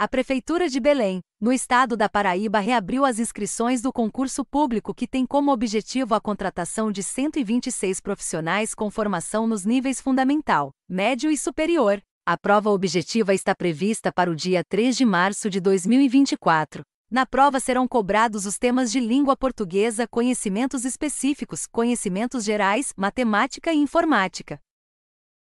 A Prefeitura de Belém, no estado da Paraíba, reabriu as inscrições do concurso público que tem como objetivo a contratação de 126 profissionais com formação nos níveis fundamental, médio e superior. A prova objetiva está prevista para o dia 3 de março de 2024. Na prova serão cobrados os temas de língua portuguesa, conhecimentos específicos, conhecimentos gerais, matemática e informática.